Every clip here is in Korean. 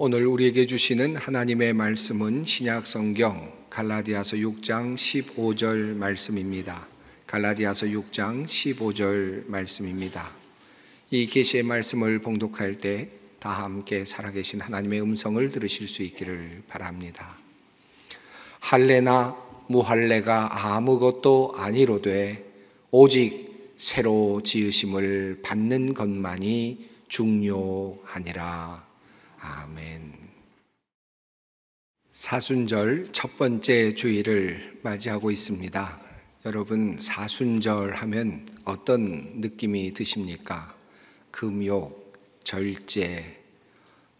오늘 우리에게 주시는 하나님의 말씀은 신약 성경 갈라디아서 6장 15절 말씀입니다. 갈라디아서 6장 15절 말씀입니다. 이 계시의 말씀을 봉독할 때 다 함께 살아계신 하나님의 음성을 들으실 수 있기를 바랍니다. 할례나 무할례가 아무것도 아니로되 오직 새로 지으심을 받는 것만이 중요하니라 아멘. 사순절 첫 번째 주일을 맞이하고 있습니다. 여러분, 사순절 하면 어떤 느낌이 드십니까? 금욕, 절제,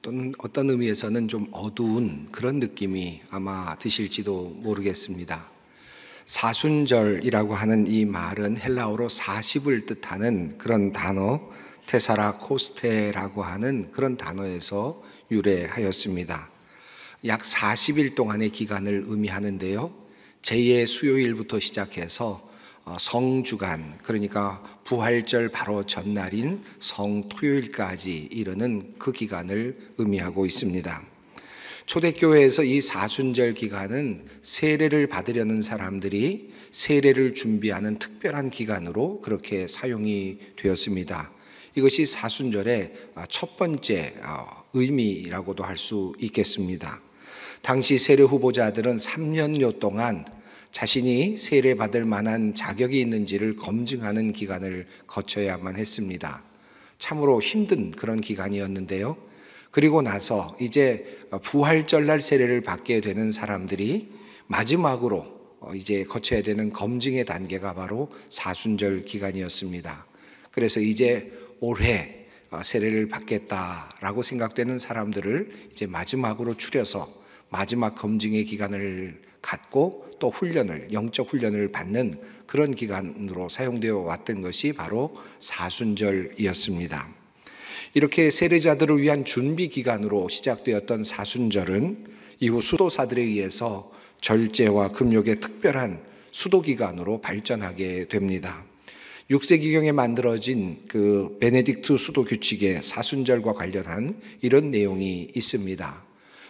또는 어떤 의미에서는 좀 어두운 그런 느낌이 아마 드실지도 모르겠습니다. 사순절이라고 하는 이 말은 헬라어로 40을 뜻하는 그런 단어 테사라 코스테라고 하는 그런 단어에서 유래하였습니다. 약 40일 동안의 기간을 의미하는데요. 제2의 수요일부터 시작해서 어, 성주간, 그러니까 부활절 바로 전날인 성토요일까지 이르는 그 기간을 의미하고 있습니다. 초대교회에서 이 사순절 기간은 세례를 받으려는 사람들이 세례를 준비하는 특별한 기간으로 그렇게 사용이 되었습니다. 이것이 사순절의 아, 첫 번째 아, 의미라고도 할 수 있겠습니다. 당시 세례 후보자들은 3년여 동안 자신이 세례받을 만한 자격이 있는지를 검증하는 기간을 거쳐야만 했습니다. 참으로 힘든 그런 기간이었는데요. 그리고 나서 이제 부활절날 세례를 받게 되는 사람들이 마지막으로 어, 이제 거쳐야 되는 검증의 단계가 바로 사순절 기간이었습니다. 그래서 이제 올해 어, 세례를 받겠다라고 생각되는 사람들을 이제 마지막으로 추려서 마지막 검증의 기간을 갖고 또 훈련을 영적 훈련을 받는 그런 기간으로 사용되어 왔던 것이 바로 사순절이었습니다. 이렇게 세례자들을 위한 준비 기간으로 시작되었던 사순절은 이후 수도사들에 의해서 절제와 금욕의 특별한 수도 기간으로 발전하게 됩니다. 6세기경에 만들어진 그 베네딕트 수도 규칙의 사순절과 관련한 이런 내용이 있습니다.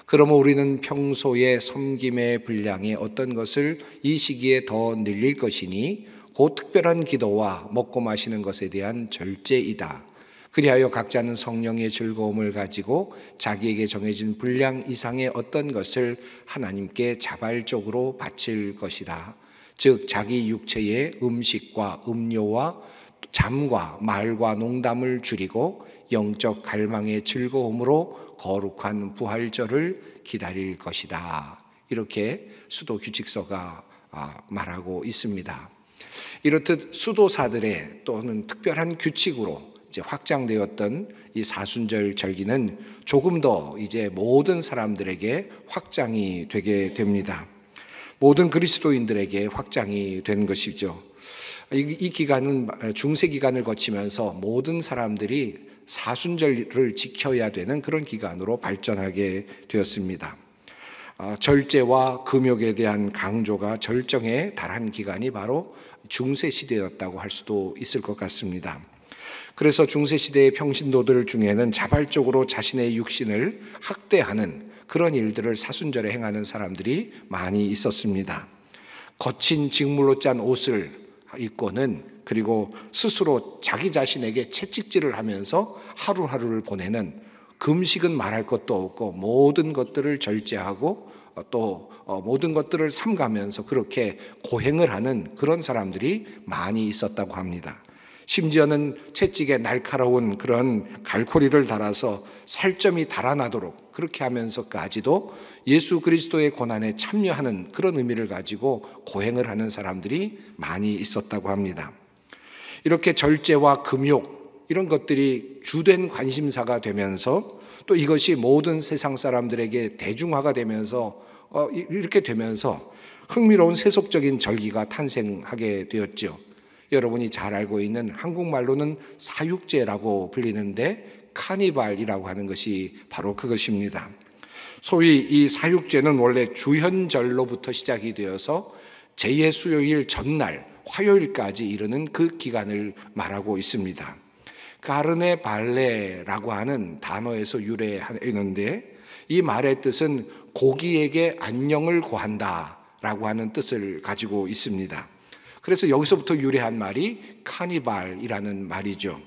그러므 우리는 평소에 섬김의 분량의 어떤 것을 이 시기에 더 늘릴 것이니 곧 특별한 기도와 먹고 마시는 것에 대한 절제이다. 그리하여 각자는 성령의 즐거움을 가지고 자기에게 정해진 분량 이상의 어떤 것을 하나님께 자발적으로 바칠 것이다. 즉 자기 육체의 음식과 음료와 잠과 말과 농담을 줄이고 영적 갈망의 즐거움으로 거룩한 부활절을 기다릴 것이다. 이렇게 수도 규칙서가 아, 말하고 있습니다. 이렇듯 수도사들의 또는 특별한 규칙으로 이제 확장되었던 이 사순절 절기는 조금 더 이제 모든 사람들에게 확장이 되게 됩니다. 모든 그리스도인들에게 확장이 된 것이죠. 이, 기간은 중세 기간을 거치면서 모든 사람들이 사순절을 지켜야 되는 그런 기간으로 발전하게 되었습니다. 아, 절제와 금욕에 대한 강조가 절정에 달한 기간이 바로 중세 시대였다고 할 수도 있을 것 같습니다. 그래서 중세시대의 평신도들 중에는 자발적으로 자신의 육신을 학대하는 그런 일들을 사순절에 행하는 사람들이 많이 있었습니다. 거친 직물로 짠 옷을 입고는 그리고 스스로 자기 자신에게 채찍질을 하면서 하루하루를 보내는 금식은 말할 것도 없고 모든 것들을 절제하고 또 어, 모든 것들을 삼가면서 그렇게 고행을 하는 그런 사람들이 많이 있었다고 합니다. 심지어는 채찍에 날카로운 그런 갈코리를 달아서 살점이 달아나도록 그렇게 하면서까지도 예수 그리스도의 고난에 참여하는 그런 의미를 가지고 고행을 하는 사람들이 많이 있었다고 합니다. 이렇게 절제와 금욕 이런 것들이 주된 관심사가 되면서 또 이것이 모든 세상 사람들에게 대중화가 되면서 어, 이렇게 되면서 흥미로운 세속적인 절기가 탄생하게 되었지 여러분이 잘 알고 있는 한국말로는 사육제라고 불리는데 카니발이라고 하는 것이 바로 그것입니다. 소위 이 사육제는 원래 주현절로부터 시작이 되어서 제의 수요일 전날 화요일까지 이르는 그 기간을 말하고 있습니다. 가르네 발레라고 하는 단어에서 유래했는데 이 말의 뜻은 고기에게 안녕을 고한다라고 하는 뜻을 가지고 있습니다. 그래서 여기서부터 유래한 말이 카니발이라는 말이죠.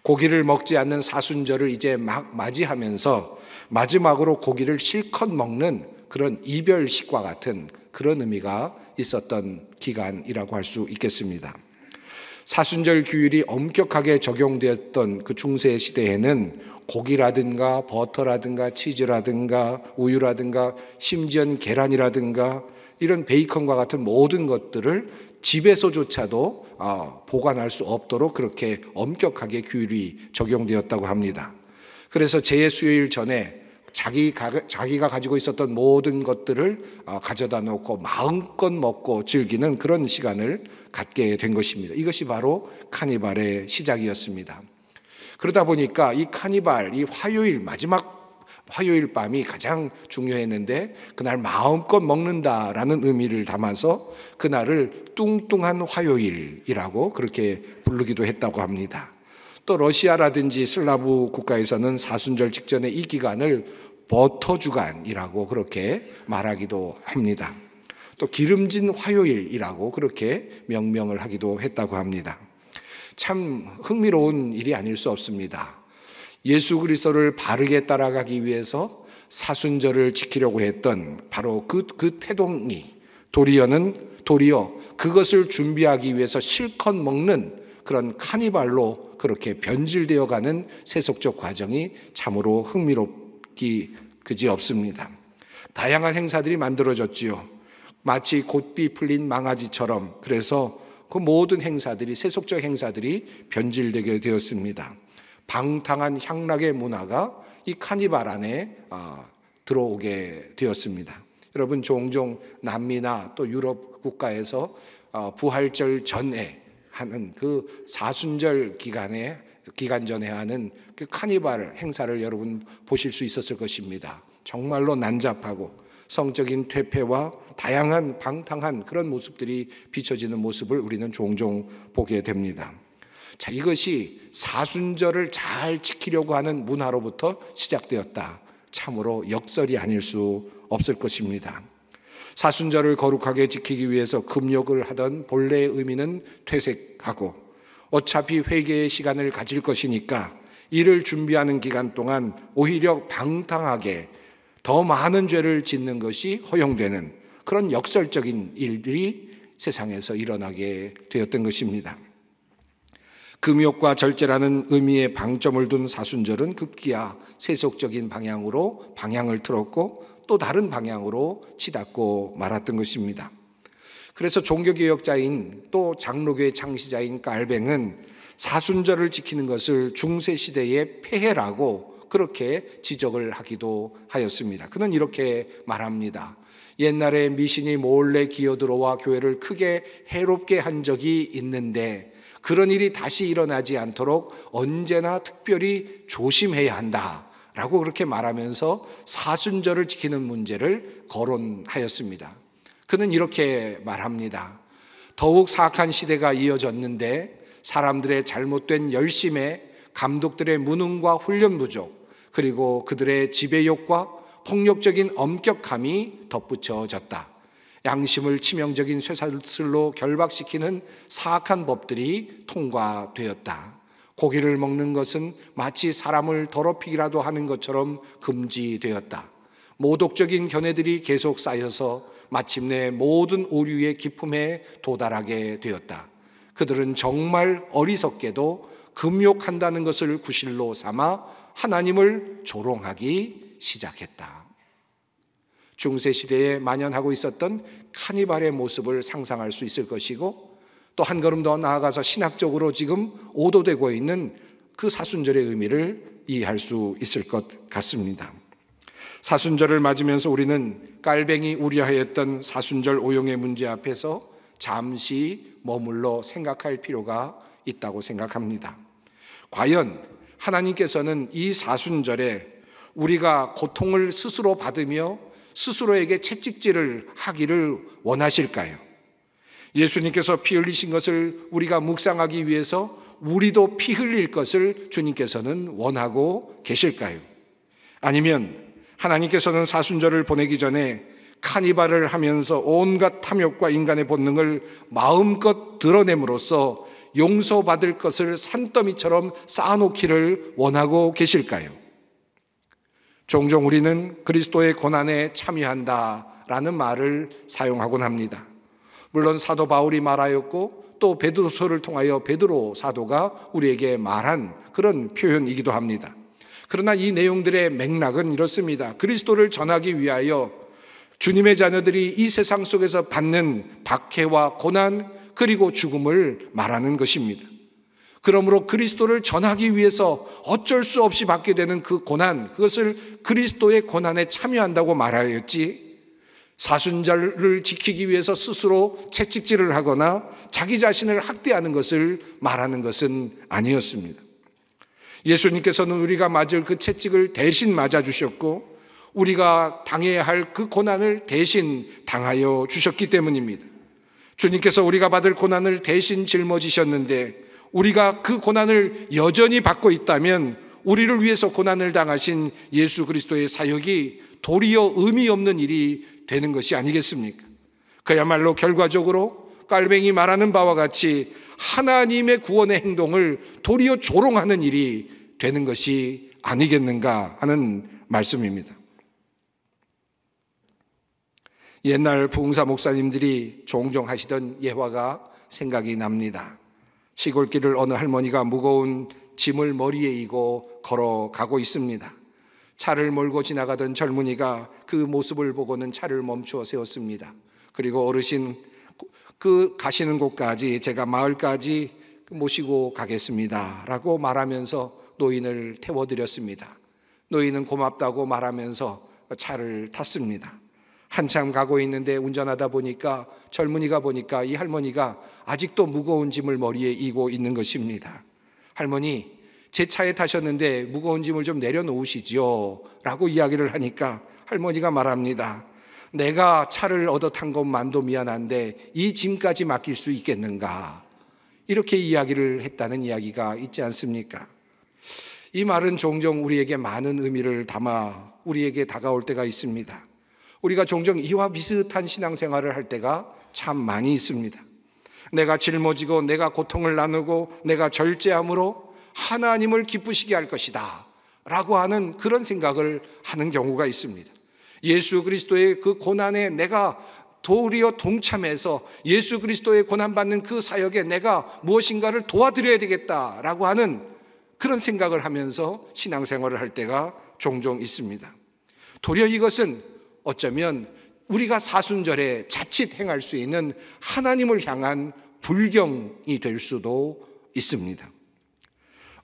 고기를 먹지 않는 사순절을 이제 막 맞이하면서 마지막으로 고기를 실컷 먹는 그런 이별식과 같은 그런 의미가 있었던 기간이라고 할 수 있겠습니다. 사순절 규율이 엄격하게 적용되었던 그 중세 시대에는 고기라든가 버터라든가 치즈라든가 우유라든가 심지어 계란이라든가 이런 베이컨과 같은 모든 것들을 집에서조차도 아, 보관할 수 없도록 그렇게 엄격하게 규율이 적용되었다고 합니다. 그래서 제해 수요일 전에 자기 자기가 가지고 있었던 모든 것들을 아, 가져다 놓고 마음껏 먹고 즐기는 그런 시간을 갖게 된 것입니다. 이것이 바로 카니발의 시작이었습니다. 그러다 보니까 이 카니발, 이 화요일 마지막 화요일 밤이 가장 중요했는데 그날 마음껏 먹는다라는 의미를 담아서 그날을 뚱뚱한 화요일이라고 그렇게 부르기도 했다고 합니다. 또 러시아라든지 슬라브 국가에서는 사순절 직전에 이 기간을 버터 주간이라고 그렇게 말하기도 합니다. 또 기름진 화요일이라고 그렇게 명명을 하기도 했다고 합니다. 참 흥미로운 일이 아닐 수 없습니다. 예수 그리스도를 바르게 따라가기 위해서 사순절을 지키려고 했던 바로 그, 그 태동이 도리어는 도리어 그것을 준비하기 위해서 실컷 먹는 그런 카니발로 그렇게 변질되어 가는 세속적 과정이 참으로 흥미롭기 그지 없습니다. 다양한 행사들이 만들어졌지요. 마치 곧비 풀린 망아지처럼 그래서 그 모든 행사들이 세속적 행사들이 변질되게 되었습니다. 방탕한 향락의 문화가 이 카니발 안에 아, 들어오게 되었습니다. 여러분 종종 남미나 또 유럽 국가에서 아, 부활절 전에 하는 그 사순절 기간에 기간 전에 하는 그 카니발 행사를 여러분 보실 수 있었을 것입니다. 정말로 난잡하고 성적인 퇴폐와 다양한 방탕한 그런 모습들이 비춰지는 모습을 우리는 종종 보게 됩니다. 자, 이것이 사순절을 잘 지키려고 하는 문화로부터 시작되었다. 참으로 역설이 아닐 수 없을 것입니다. 사순절을 거룩하게 지키기 위해서 금욕을 하던 본래의 의미는 퇴색하고 어차피 회개의 시간을 가질 것이니까 이를 준비하는 기간 동안 오히려 방탕하게 더 많은 죄를 짓는 것이 허용되는 그런 역설적인 일들이 세상에서 일어나게 되었던 것입니다. 금욕과 절제라는 의미의 방점을 둔 사순절은 급기야 세속적인 방향으로 방향을 틀었고 또 다른 방향으로 치닫고 말았던 것입니다. 그래서 종교개혁자인 또 장로교의 창시자인 깔뱅은 사순절을 지키는 것을 중세시대의 폐해라고 그렇게 지적을 하기도 하였습니다. 그는 이렇게 말합니다. 옛날에 미신이 몰래 기어들어와 교회를 크게 해롭게 한 적이 있는데 그런 일이 다시 일어나지 않도록 언제나 특별히 조심해야 한다. 라고 그렇게 말하면서 사순절을 지키는 문제를 거론하였습니다. 그는 이렇게 말합니다. 더욱 사악한 시대가 이어졌는데 사람들의 잘못된 열심에 감독들의 무능과 훈련 부족, 그리고 그들의 지배욕과 폭력적인 엄격함이 덧붙여졌다. 양심을 치명적인 쇠사슬로 결박시키는 사악한 법들이 통과되었다. 고기를 먹는 것은 마치 사람을 더럽히기라도 하는 것처럼 금지되었다. 모독적인 견해들이 계속 쌓여서 마침내 모든 오류의 기품에 도달하게 되었다. 그들은 정말 어리석게도 금욕한다는 것을 구실로 삼아 하나님을 조롱하기 시작했다. 중세 시대에 만연하고 있었던 카니발의 모습을 상상할 수 있을 것이고 또 한 걸음 더 나아가서 신학적으로 지금 오도되고 있는 그 사순절의 의미를 이해할 수 있을 것 같습니다. 사순절을 맞으면서 우리는 깔뱅이 우려하였던 사순절 오용의 문제 앞에서 잠시 머물러 생각할 필요가 있다고 생각합니다. 과연 하나님께서는 이 사순절에 우리가 고통을 스스로 받으며 스스로에게 채찍질을 하기를 원하실까요? 예수님께서 피 흘리신 것을 우리가 묵상하기 위해서 우리도 피 흘릴 것을 주님께서는 원하고 계실까요? 아니면 하나님께서는 사순절을 보내기 전에 카니발을 하면서 온갖 탐욕과 인간의 본능을 마음껏 드러냄으로써 용서받을 것을 산더미처럼 쌓아놓기를 원하고 계실까요? 종종 우리는 그리스도의 고난에 참여한다 라는 말을 사용하곤 합니다. 물론 사도 바울이 말하였고 또 베드로서를 통하여 베드로 사도가 우리에게 말한 그런 표현이기도 합니다. 그러나 이 내용들의 맥락은 이렇습니다. 그리스도를 전하기 위하여 주님의 자녀들이 이 세상 속에서 받는 박해와 고난 그리고 죽음을 말하는 것입니다. 그러므로 그리스도를 전하기 위해서 어쩔 수 없이 받게 되는 그 고난, 그것을 그리스도의 고난에 참여한다고 말하였지. 사순절을 지키기 위해서 스스로 채찍질을 하거나 자기 자신을 학대하는 것을 말하는 것은 아니었습니다. 예수님께서는 우리가 맞을 그 채찍을 대신 맞아 주셨고 우리가 당해야 할 그 고난을 대신 당하여 주셨기 때문입니다. 주님께서 우리가 받을 고난을 대신 짊어지셨는데 우리가 그 고난을 여전히 받고 있다면 우리를 위해서 고난을 당하신 예수 그리스도의 사역이 도리어 의미 없는 일이 되는 것이 아니겠습니까? 그야말로 결과적으로 깔뱅이 말하는 바와 같이 하나님의 구원의 행동을 도리어 조롱하는 일이 되는 것이 아니겠는가 하는 말씀입니다. 옛날 부흥사 목사님들이 종종 하시던 예화가 생각이 납니다. 시골길을 어느 할머니가 무거운 짐을 머리에 이고 걸어가고 있습니다. 차를 몰고 지나가던 젊은이가 그 모습을 보고는 차를 멈추어 세웠습니다. 그리고 어르신 그 가시는 곳까지 제가 마을까지 모시고 가겠습니다. 라고 말하면서 노인을 태워드렸습니다. 노인은 고맙다고 말하면서 차를 탔습니다. 한참 가고 있는데 운전하다 보니까 젊은이가 보니까 이 할머니가 아직도 무거운 짐을 머리에 이고 있는 것입니다. 할머니, 제 차에 타셨는데 무거운 짐을 좀내려놓으시죠 라고 이야기를 하니까 할머니가 말합니다. 내가 차를 얻어 탄 것만도 미안한데 이 짐까지 맡길 수 있겠는가. 이렇게 이야기를 했다는 이야기가 있지 않습니까? 이 말은 종종 우리에게 많은 의미를 담아 우리에게 다가올 때가 있습니다. 우리가 종종 이와 비슷한 신앙생활을 할 때가 참 많이 있습니다. 내가 짊어지고 내가 고통을 나누고 내가 절제함으로 하나님을 기쁘시게 할 것이다. 라고 하는 그런 생각을 하는 경우가 있습니다. 예수 그리스도의 그 고난에 내가 도리어 동참해서 예수 그리스도의 고난받는 그 사역에 내가 무엇인가를 도와드려야 되겠다라고 하는 그런 생각을 하면서 신앙생활을 할 때가 종종 있습니다. 도리어 이것은 어쩌면 우리가 사순절에 자칫 행할 수 있는 하나님을 향한 불경이 될 수도 있습니다.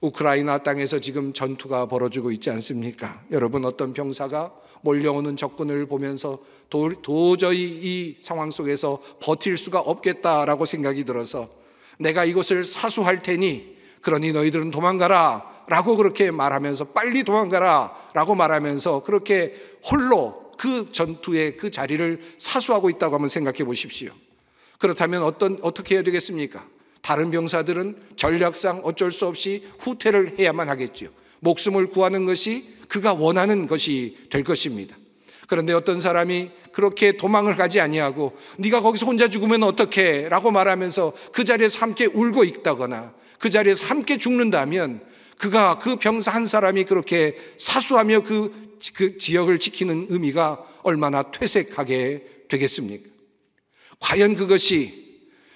우크라이나 땅에서 지금 전투가 벌어지고 있지 않습니까? 여러분 어떤 병사가 몰려오는 적군을 보면서 도, 저히이 상황 속에서 버틸 수가 없겠다라고 생각이 들어서 내가 이곳을 사수할 테니 그러니 너희들은 도망가라 라고 그렇게 말하면서 빨리 도망가라 라고 말하면서 그렇게 홀로 그 전투의 그 자리를 사수하고 있다고 한번 생각해 보십시오. 그렇다면 어떤, 어떻게 해야 되겠습니까? 다른 병사들은 전략상 어쩔 수 없이 후퇴를 해야만 하겠지요. 목숨을 구하는 것이 그가 원하는 것이 될 것입니다. 그런데 어떤 사람이 그렇게 도망을 가지 아니하고 네가 거기서 혼자 죽으면 어떡해 라고 말하면서 그 자리에서 함께 울고 있다거나 그 자리에서 함께 죽는다면 그가 그 병사 한 사람이 그렇게 사수하며 그그 지역을 지키는 의미가 얼마나 퇴색하게 되겠습니까? 과연 그것이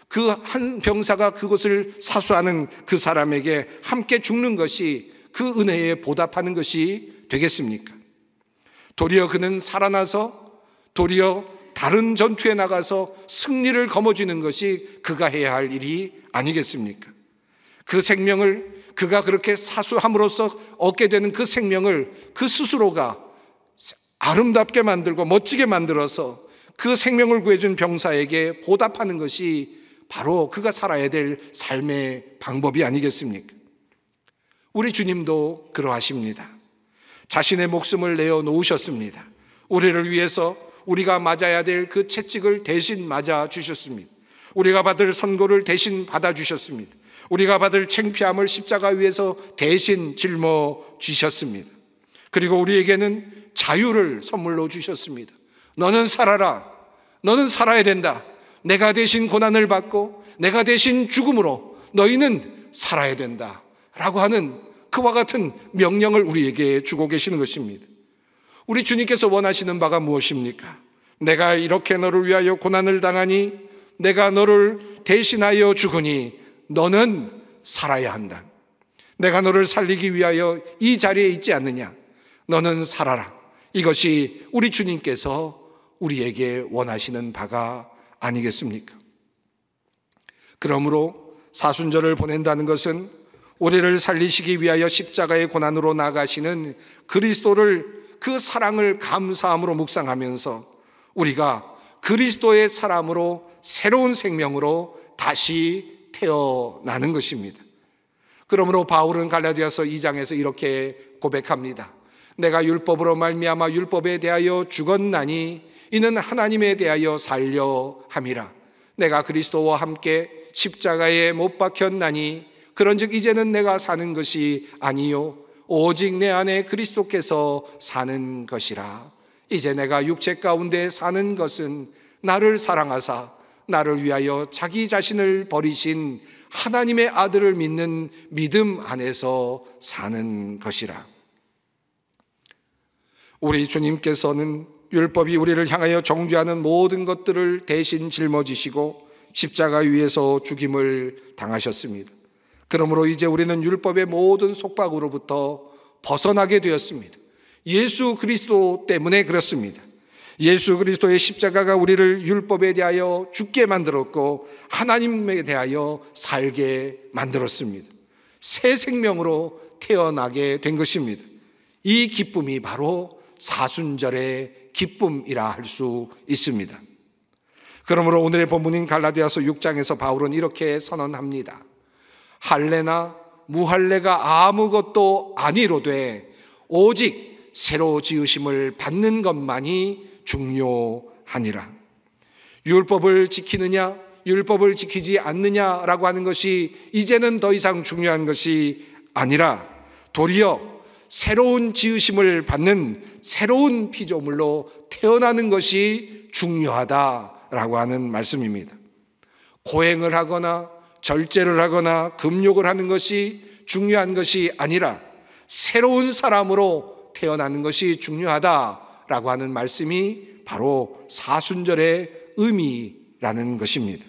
그 한 병사가 그것을 사수하는 그 사람에게 함께 죽는 것이 그 은혜에 보답하는 것이 되겠습니까? 도리어 그는 살아나서 도리어 다른 전투에 나가서 승리를 거머쥐는 것이 그가 해야 할 일이 아니겠습니까? 그 생명을 그가 그렇게 사수함으로써 얻게 되는 그 생명을 그 스스로가 아름답게 만들고 멋지게 만들어서 그 생명을 구해준 병사에게 보답하는 것이 바로 그가 살아야 될 삶의 방법이 아니겠습니까? 우리 주님도 그러하십니다. 자신의 목숨을 내어 놓으셨습니다. 우리를 위해서 우리가 맞아야 될 그 채찍을 대신 맞아 주셨습니다. 우리가 받을 선고를 대신 받아 주셨습니다. 우리가 받을 챙피함을 십자가 위에서 대신 짊어 주셨습니다. 그리고 우리에게는 자유를 선물로 주셨습니다. 너는 살아라. 너는 살아야 된다. 내가 대신 고난을 받고 내가 대신 죽음으로 너희는 살아야 된다. 라고 하는 그와 같은 명령을 우리에게 주고 계시는 것입니다. 우리 주님께서 원하시는 바가 무엇입니까? 내가 이렇게 너를 위하여 고난을 당하니 내가 너를 대신하여 죽으니 너는 살아야 한다. 내가 너를 살리기 위하여 이 자리에 있지 않느냐. 너는 살아라. 이것이 우리 주님께서 우리에게 원하시는 바가 아니겠습니까? 그러므로 사순절을 보낸다는 것은 우리를 살리시기 위하여 십자가의 고난으로 나가시는 그리스도를 그 사랑을 감사함으로 묵상하면서 우리가 그리스도의 사람으로 새로운 생명으로 다시 태어나는 것입니다. 그러므로 바울은 갈라디아서 2장에서 이렇게 고백합니다. 내가 율법으로 말미암아 율법에 대하여 죽었나니 이는 하나님에 대하여 살려 함이라. 내가 그리스도와 함께 십자가에 못 박혔나니 그런즉 이제는 내가 사는 것이 아니요 오직 내 안에 그리스도께서 사는 것이라. 이제 내가 육체 가운데 사는 것은 나를 사랑하사 나를 위하여 자기 자신을 버리신 하나님의 아들을 믿는 믿음 안에서 사는 것이라. 우리 주님께서는 율법이 우리를 향하여 정죄하는 모든 것들을 대신 짊어지시고 십자가 위에서 죽임을 당하셨습니다. 그러므로 이제 우리는 율법의 모든 속박으로부터 벗어나게 되었습니다. 예수 그리스도 때문에 그렇습니다. 예수 그리스도의 십자가가 우리를 율법에 대하여 죽게 만들었고 하나님에 대하여 살게 만들었습니다. 새 생명으로 태어나게 된 것입니다. 이 기쁨이 바로 사순절의 기쁨이라 할 수 있습니다. 그러므로 오늘의 본문인 갈라디아서 6장에서 바울은 이렇게 선언합니다. 할례나 무할례가 아무것도 아니로되 오직 새로 지으심을 받는 것만이 중요하니라. 율법을 지키느냐, 율법을 지키지 않느냐라고 하는 것이 이제는 더 이상 중요한 것이 아니라 도리어 새로운 지으심을 받는 새로운 피조물로 태어나는 것이 중요하다라고 하는 말씀입니다. 고행을 하거나 절제를 하거나 금욕을 하는 것이 중요한 것이 아니라 새로운 사람으로 태어나는 것이 중요하다 라고 하는 말씀이 바로 사순절의 의미라는 것입니다.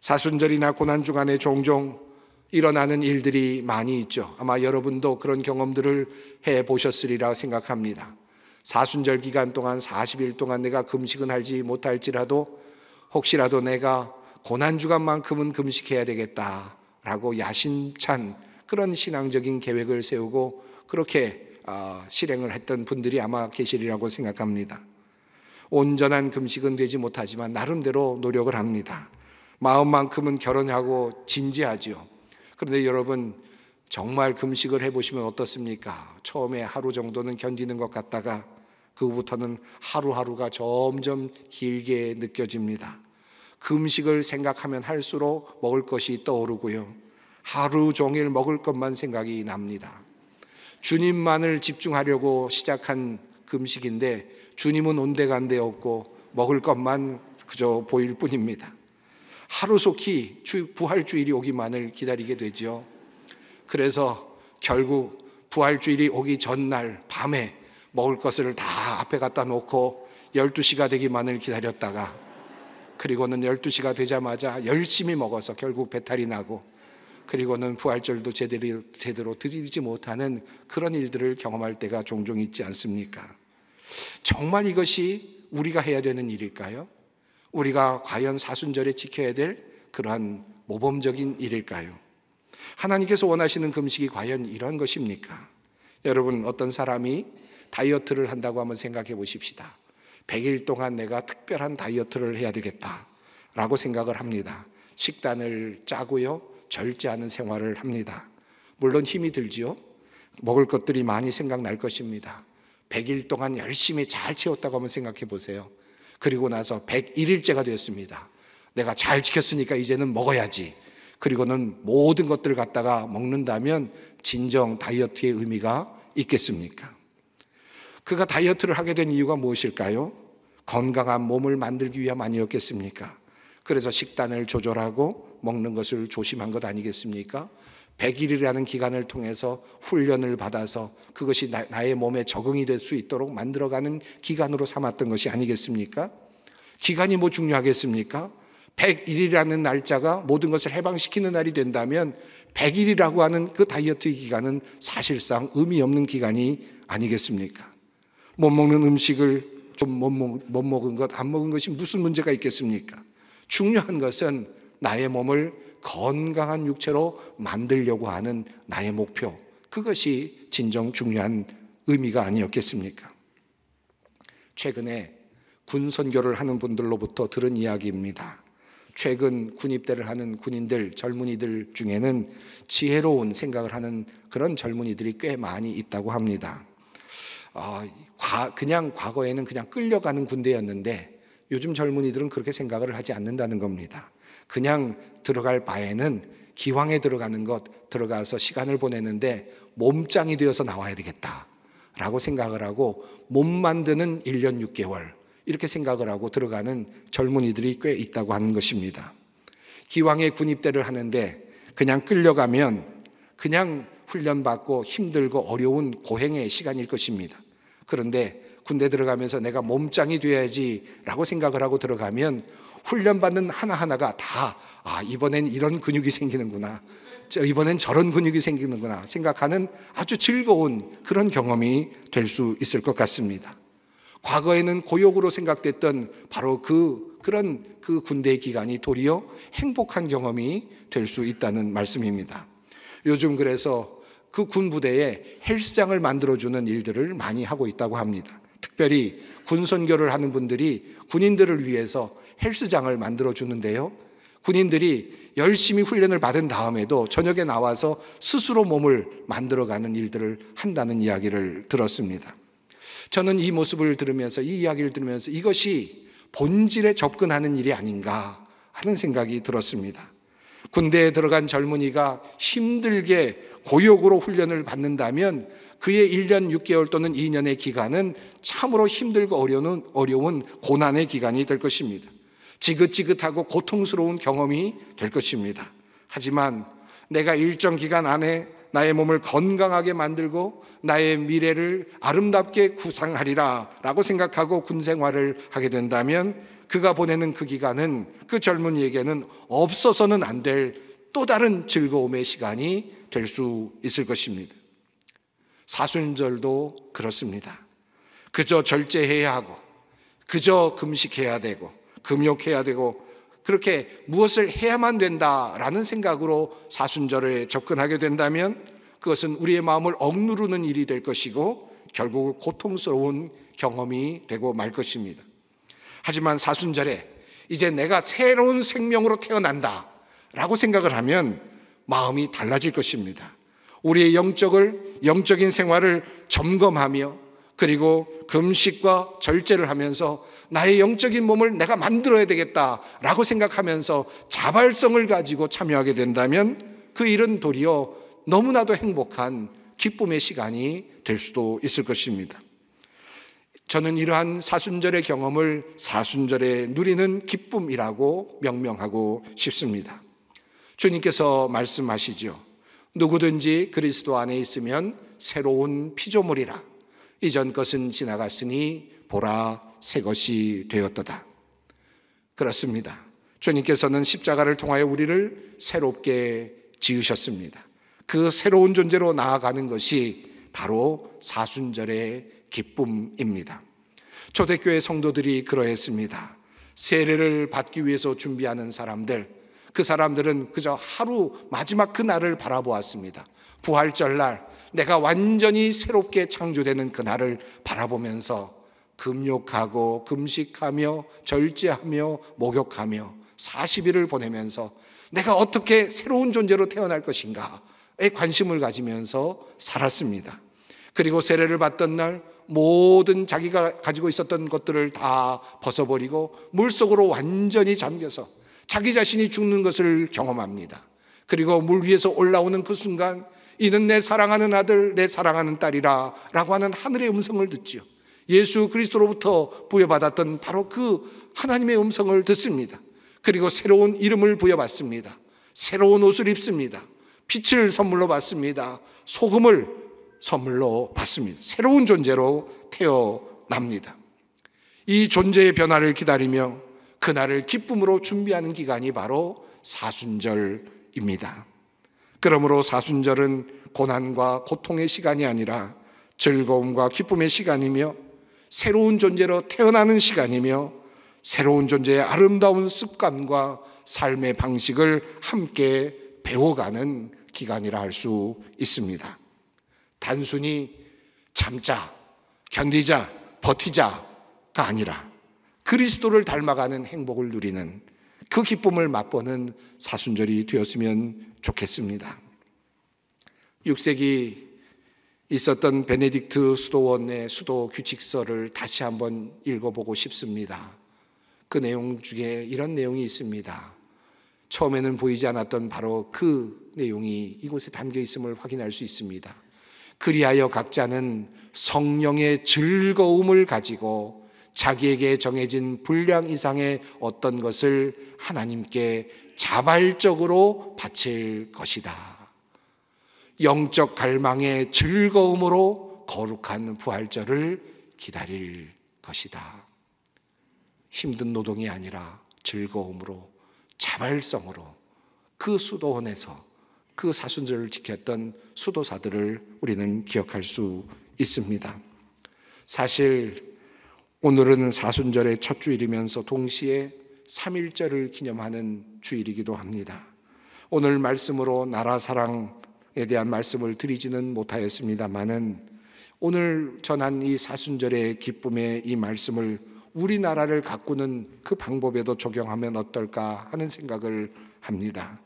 사순절이나 고난 중간에 종종 일어나는 일들이 많이 있죠. 아마 여러분도 그런 경험들을 해 보셨으리라 생각합니다. 사순절 기간 동안 40일 동안 내가 금식은 할지 못할지라도 혹시라도 내가 고난 주간만큼은 금식해야 되겠다라고 야심찬 그런 신앙적인 계획을 세우고 그렇게 아, 실행을 했던 분들이 아마 계시리라고 생각합니다. 온전한 금식은 되지 못하지만 나름대로 노력을 합니다. 마음만큼은 결혼하고 진지하지요. 그런데 여러분 정말 금식을 해보시면 어떻습니까? 처음에 하루 정도는 견디는 것 같다가 그후부터는 하루하루가 점점 길게 느껴집니다. 금식을 생각하면 할수록 먹을 것이 떠오르고요. 하루 종일 먹을 것만 생각이 납니다. 주님만을 집중하려고 시작한 금식인데 주님은 온데간데 없고 먹을 것만 그저 보일 뿐입니다. 하루속히 부활주일이 오기만을 기다리게 되지요. 그래서 결국 부활주일이 오기 전날 밤에 먹을 것을 다 앞에 갖다 놓고 12시가 되기만을 기다렸다가 그리고는 12시가 되자마자 열심히 먹어서 결국 배탈이 나고 그리고는 부활절도 제대로, 제대로 드리지 못하는 그런 일들을 경험할 때가 종종 있지 않습니까? 정말 이것이 우리가 해야 되는 일일까요? 우리가 과연 사순절에 지켜야 될 그러한 모범적인 일일까요? 하나님께서 원하시는 금식이 과연 이런 것입니까? 여러분, 어떤 사람이 다이어트를 한다고 한번 생각해 보십시다. 100일 동안 내가 특별한 다이어트를 해야 되겠다. 라고 생각을 합니다. 식단을 짜고요. 절제하는 생활을 합니다. 물론 힘이 들지요. 먹을 것들이 많이 생각날 것입니다. 100일 동안 열심히 잘 채웠다고 한번 생각해 보세요. 그리고 나서 101일째가 되었습니다. 내가 잘 지켰으니까 이제는 먹어야지. 그리고는 모든 것들을 갖다가 먹는다면 진정 다이어트의 의미가 있겠습니까? 그가 다이어트를 하게 된 이유가 무엇일까요? 건강한 몸을 만들기 위함 아니었겠습니까? 그래서 식단을 조절하고 먹는 것을 조심한 것 아니겠습니까? 100일이라는 기간을 통해서 훈련을 받아서 그것이 나, 나의 몸에 적응이 될 수 있도록 만들어가는 기간으로 삼았던 것이 아니겠습니까? 기간이 뭐 중요하겠습니까? 100일이라는 날짜가 모든 것을 해방시키는 날이 된다면 100일이라고 하는 그 다이어트 기간은 사실상 의미 없는 기간이 아니겠습니까? 못 먹는 음식을 좀 못 먹은 것, 안 먹은 것이 무슨 문제가 있겠습니까? 중요한 것은 나의 몸을 건강한 육체로 만들려고 하는 나의 목표. 그것이 진정 중요한 의미가 아니었겠습니까? 최근에 군 선교를 하는 분들로부터 들은 이야기입니다. 최근 군입대를 하는 군인들, 젊은이들 중에는 지혜로운 생각을 하는 그런 젊은이들이 꽤 많이 있다고 합니다. 어, 과, 그냥 과거에는 그냥 끌려가는 군대였는데 요즘 젊은이들은 그렇게 생각을 하지 않는다는 겁니다. 그냥 들어갈 바에는 기왕에 들어가는 것 들어가서 시간을 보내는데 몸짱이 되어서 나와야 되겠다. 라고 생각을 하고 몸 만드는 1년 6개월 이렇게 생각을 하고 들어가는 젊은이들이 꽤 있다고 하는 것입니다. 기왕에 군입대를 하는데 그냥 끌려가면 그냥 훈련받고 힘들고 어려운 고행의 시간일 것입니다. 그런데 군대 들어가면서 내가 몸짱이 돼야지라고 생각을 하고 들어가면 훈련받는 하나하나가 다, 아, 이번엔 이런 근육이 생기는구나. 이번엔 저런 근육이 생기는구나 생각하는 아주 즐거운 그런 경험이 될 수 있을 것 같습니다. 과거에는 고욕으로 생각됐던 바로 그 그런 그 군대의 기간이 도리어 행복한 경험이 될 수 있다는 말씀입니다. 요즘 그래서 그 군부대에 헬스장을 만들어주는 일들을 많이 하고 있다고 합니다. 특별히 군선교를 하는 분들이 군인들을 위해서 헬스장을 만들어 주는데요. 군인들이 열심히 훈련을 받은 다음에도 저녁에 나와서 스스로 몸을 만들어가는 일들을 한다는 이야기를 들었습니다. 저는 이 모습을 들으면서 이 이야기를 들으면서 이것이 본질에 접근하는 일이 아닌가 하는 생각이 들었습니다. 군대에 들어간 젊은이가 힘들게 고역으로 훈련을 받는다면 그의 1년 6개월 또는 2년의 기간은 참으로 힘들고 어려운, 어려운 고난의 기간이 될 것입니다. 지긋지긋하고 고통스러운 경험이 될 것입니다. 하지만 내가 일정 기간 안에 나의 몸을 건강하게 만들고 나의 미래를 아름답게 구상하리라 라고 생각하고 군 생활을 하게 된다면 그가 보내는 그 기간은 그 젊은이에게는 없어서는 안 될 또 다른 즐거움의 시간이 될 수 있을 것입니다. 사순절도 그렇습니다. 그저 절제해야 하고, 그저 금식해야 되고, 금욕해야 되고, 그렇게 무엇을 해야만 된다라는 생각으로 사순절에 접근하게 된다면 그것은 우리의 마음을 억누르는 일이 될 것이고 결국 고통스러운 경험이 되고 말 것입니다. 하지만 사순절에 이제 내가 새로운 생명으로 태어난다 라고 생각을 하면 마음이 달라질 것입니다. 우리의 영적을, 영적인 생활을 점검하며 그리고 금식과 절제를 하면서 나의 영적인 몸을 내가 만들어야 되겠다라고 생각하면서 자발성을 가지고 참여하게 된다면 그 일은 도리어 너무나도 행복한 기쁨의 시간이 될 수도 있을 것입니다. 저는 이러한 사순절의 경험을 사순절에 누리는 기쁨이라고 명명하고 싶습니다. 주님께서 말씀하시죠. 누구든지 그리스도 안에 있으면 새로운 피조물이라. 이전 것은 지나갔으니 보라 새 것이 되었도다. 그렇습니다. 주님께서는 십자가를 통하여 우리를 새롭게 지으셨습니다. 그 새로운 존재로 나아가는 것이 바로 사순절의 기쁨입니다. 초대교회 성도들이 그러했습니다. 세례를 받기 위해서 준비하는 사람들, 그 사람들은 그저 하루 마지막 그날을 바라보았습니다. 부활절날, 내가 완전히 새롭게 창조되는 그날을 바라보면서 금욕하고 금식하며 절제하며 목욕하며 40일을 보내면서 내가 어떻게 새로운 존재로 태어날 것인가에 관심을 가지면서 살았습니다. 그리고 세례를 받던 날 모든 자기가 가지고 있었던 것들을 다 벗어버리고 물속으로 완전히 잠겨서 자기 자신이 죽는 것을 경험합니다. 그리고 물 위에서 올라오는 그 순간 이는 내 사랑하는 아들, 내 사랑하는 딸이라 라고 하는 하늘의 음성을 듣지요. 예수 그리스도로부터 부여받았던 바로 그 하나님의 음성을 듣습니다. 그리고 새로운 이름을 부여받습니다. 새로운 옷을 입습니다. 빛을 선물로 받습니다. 소금을 선물로 받습니다. 새로운 존재로 태어납니다. 이 존재의 변화를 기다리며 그날을 기쁨으로 준비하는 기간이 바로 사순절입니다. 그러므로 사순절은 고난과 고통의 시간이 아니라 즐거움과 기쁨의 시간이며 새로운 존재로 태어나는 시간이며 새로운 존재의 아름다운 습관과 삶의 방식을 함께 배워가는 기간이라 할 수 있습니다. 단순히 참자, 견디자, 버티자가 아니라 그리스도를 닮아가는 행복을 누리는 그 기쁨을 맛보는 사순절이 되었으면 좋겠습니다. 6세기 있었던 베네딕트 수도원의 수도 규칙서를 다시 한번 읽어보고 싶습니다. 그 내용 중에 이런 내용이 있습니다. 처음에는 보이지 않았던 바로 그 내용이 이곳에 담겨 있음을 확인할 수 있습니다. 그리하여 각자는 성령의 즐거움을 가지고 자기에게 정해진 분량 이상의 어떤 것을 하나님께 자발적으로 바칠 것이다. 영적 갈망의 즐거움으로 거룩한 부활절을 기다릴 것이다. 힘든 노동이 아니라 즐거움으로 자발성으로 그 수도원에서 그 사순절을 지켰던 수도사들을 우리는 기억할 수 있습니다. 사실 오늘은 사순절의 첫 주일이면서 동시에 3일절을 기념하는 주일이기도 합니다. 오늘 말씀으로 나라 사랑에 대한 말씀을 드리지는 못하였습니다만은 오늘 전한 이 사순절의 기쁨의 이 말씀을 우리나라를 가꾸는 그 방법에도 적용하면 어떨까 하는 생각을 합니다.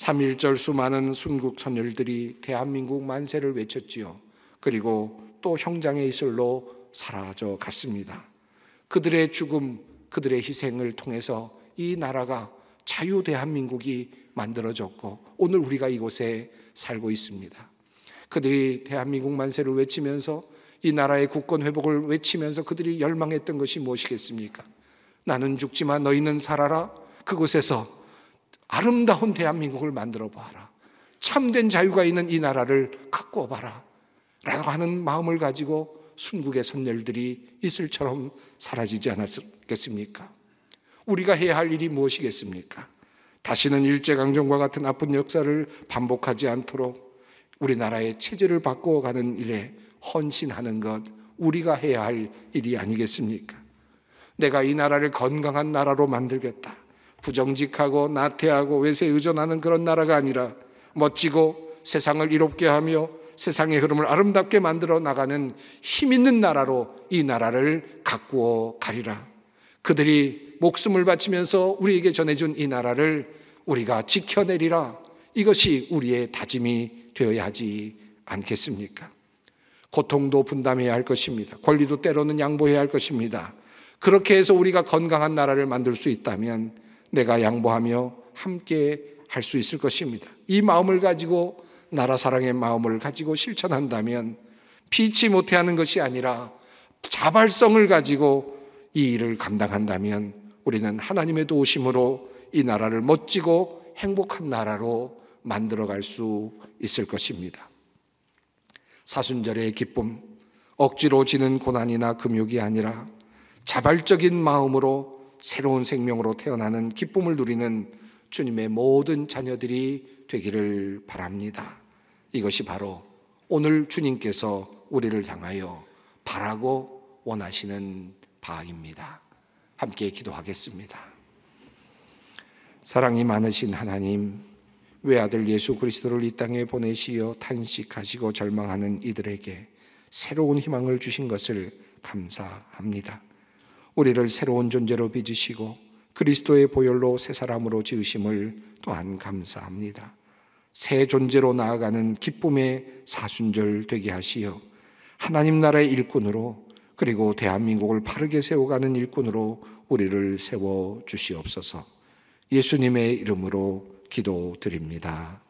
3.1절 수많은 순국 선열들이 대한민국 만세를 외쳤지요. 그리고 또 형장의 이슬로 사라져 갔습니다. 그들의 죽음, 그들의 희생을 통해서 이 나라가 자유 대한민국이 만들어졌고 오늘 우리가 이곳에 살고 있습니다. 그들이 대한민국 만세를 외치면서 이 나라의 국권 회복을 외치면서 그들이 열망했던 것이 무엇이겠습니까? 나는 죽지만 너희는 살아라. 그곳에서 아름다운 대한민국을 만들어 봐라. 참된 자유가 있는 이 나라를 갖고 봐라. 라고 하는 마음을 가지고 순국의 선열들이 이슬처럼 사라지지 않았겠습니까? 우리가 해야 할 일이 무엇이겠습니까? 다시는 일제강점과 같은 아픈 역사를 반복하지 않도록 우리나라의 체제를 바꿔 가는 일에 헌신하는 것 우리가 해야 할 일이 아니겠습니까? 내가 이 나라를 건강한 나라로 만들겠다. 부정직하고 나태하고 외세에 의존하는 그런 나라가 아니라 멋지고 세상을 이롭게 하며 세상의 흐름을 아름답게 만들어 나가는 힘 있는 나라로 이 나라를 가꾸어 가리라. 그들이 목숨을 바치면서 우리에게 전해준 이 나라를 우리가 지켜내리라. 이것이 우리의 다짐이 되어야 하지 않겠습니까? 고통도 분담해야 할 것입니다. 권리도 때로는 양보해야 할 것입니다. 그렇게 해서 우리가 건강한 나라를 만들 수 있다면 내가 양보하며 함께 할 수 있을 것입니다. 이 마음을 가지고 나라 사랑의 마음을 가지고 실천한다면 피치 못해 하는 것이 아니라 자발성을 가지고 이 일을 감당한다면 우리는 하나님의 도우심으로 이 나라를 멋지고 행복한 나라로 만들어갈 수 있을 것입니다. 사순절의 기쁨, 억지로 지는 고난이나 금욕이 아니라 자발적인 마음으로 새로운 생명으로 태어나는 기쁨을 누리는 주님의 모든 자녀들이 되기를 바랍니다. 이것이 바로 오늘 주님께서 우리를 향하여 바라고 원하시는 바입니다. 함께 기도하겠습니다. 사랑이 많으신 하나님, 외아들 예수 그리스도를 이 땅에 보내시어 탄식하시고 절망하는 이들에게 새로운 희망을 주신 것을 감사합니다. 우리를 새로운 존재로 빚으시고 그리스도의 보혈로 새 사람으로 지으심을 또한 감사합니다. 새 존재로 나아가는 기쁨의 사순절 되게 하시어 하나님 나라의 일꾼으로 그리고 대한민국을 바르게 세워가는 일꾼으로 우리를 세워 주시옵소서. 예수님의 이름으로 기도드립니다.